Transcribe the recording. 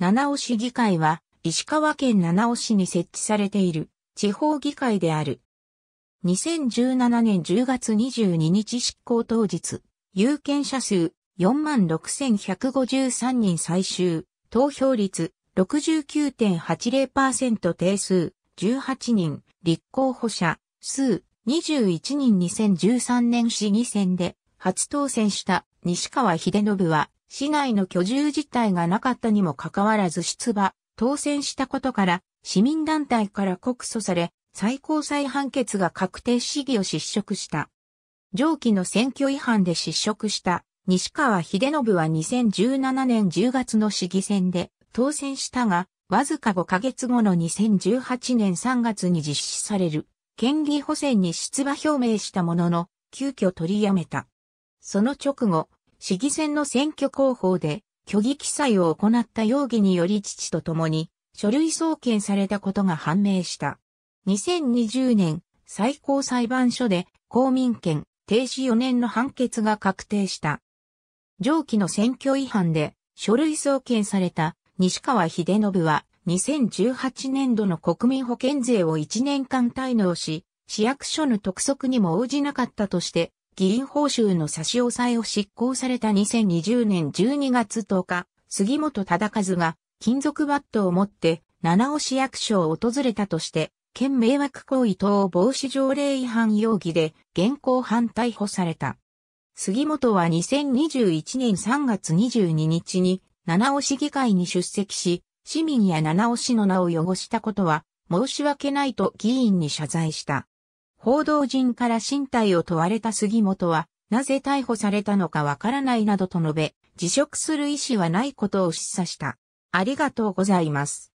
七尾市議会は、石川県七尾市に設置されている地方議会である。2017年10月22日執行当日、有権者数46,153人最終、投票率69.80%定数18人、立候補者数21人2013年市議選で初当選した西川秀信は市内の居住実態がなかったにもかかわらず出馬、当選したことから、市民団体から告訴され、最高裁判決が確定市議を失職した。上記の選挙違反で失職した西川秀信は2017年10月の市議選で当選したが、わずか5ヶ月後の2018年3月に実施される県議補選に出馬表明したものの、急遽取りやめた。その直後、市議選の選挙広報で虚偽記載を行った容疑により父と共に書類送検されたことが判明した。2020年最高裁判所で公民権停止4年の判決が確定した。上記の選挙違反で書類送検された西川秀信は2018年度の国民保険税を1年間滞納し、市役所の督促にも応じなかったとして議員報酬の差し押さえを執行された2020年12月10日、杉本忠和が金属バットを持って七尾市役所を訪れたとして、県迷惑行為等防止条例違反容疑で現行犯逮捕された。杉本は2021年3月22日に七尾市議会に出席し、市民や七尾市の名を汚したことは申し訳ないと議員に謝罪した。報道陣から身体を問われた杉本は、なぜ逮捕されたのかわからないなどと述べ、辞職する意思はないことを示唆した。ありがとうございます。